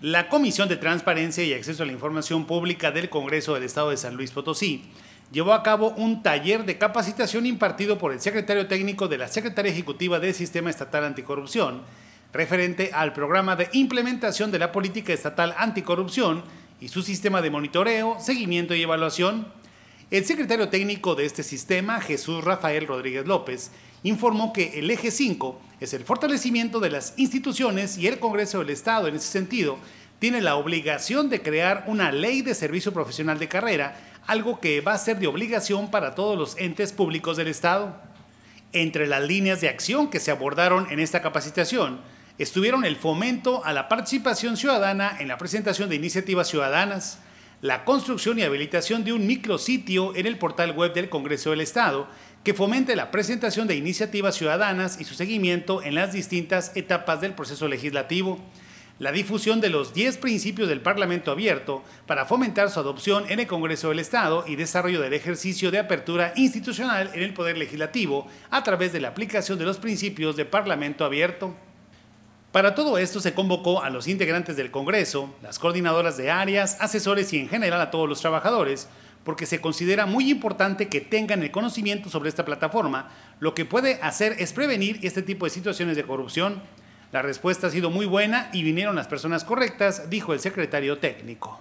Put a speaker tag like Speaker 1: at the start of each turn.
Speaker 1: La Comisión de Transparencia y Acceso a la Información Pública del Congreso del Estado de San Luis Potosí llevó a cabo un taller de capacitación impartido por el secretario técnico de la Secretaría Ejecutiva del Sistema Estatal Anticorrupción, referente al programa de implementación de la política estatal anticorrupción y su sistema de monitoreo, seguimiento y evaluación el secretario técnico de este sistema, Jesús Rafael Rodríguez López, informó que el eje 5 es el fortalecimiento de las instituciones y el Congreso del Estado en ese sentido tiene la obligación de crear una ley de servicio profesional de carrera, algo que va a ser de obligación para todos los entes públicos del Estado. Entre las líneas de acción que se abordaron en esta capacitación estuvieron el fomento a la participación ciudadana en la presentación de iniciativas ciudadanas, la construcción y habilitación de un micrositio en el portal web del Congreso del Estado que fomente la presentación de iniciativas ciudadanas y su seguimiento en las distintas etapas del proceso legislativo, la difusión de los 10 principios del Parlamento abierto para fomentar su adopción en el Congreso del Estado y desarrollo del ejercicio de apertura institucional en el Poder Legislativo a través de la aplicación de los principios de Parlamento abierto. Para todo esto se convocó a los integrantes del Congreso, las coordinadoras de áreas, asesores y en general a todos los trabajadores, porque se considera muy importante que tengan el conocimiento sobre esta plataforma. Lo que puede hacer es prevenir este tipo de situaciones de corrupción. La respuesta ha sido muy buena y vinieron las personas correctas, dijo el secretario técnico.